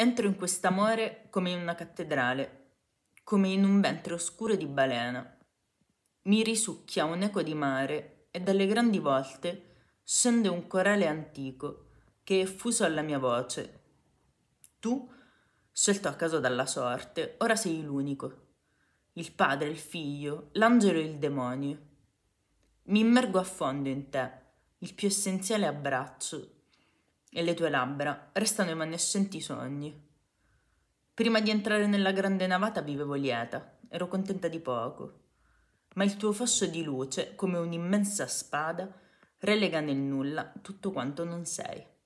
Entro in quest'amore come in una cattedrale, come in un ventre oscuro di balena. Mi risucchia un eco di mare e dalle grandi volte scende un corale antico che è fuso alla mia voce. Tu, scelto a caso dalla sorte, ora sei l'unico. Il padre, il figlio, l'angelo e il demonio. Mi immergo a fondo in te, il più essenziale abbraccio e le tue labbra restano evanescenti sogni. Prima di entrare nella grande navata vivevo lieta, ero contenta di poco. Ma il tuo fosso di luce, come un'immensa spada, relega nel nulla tutto quanto non sei.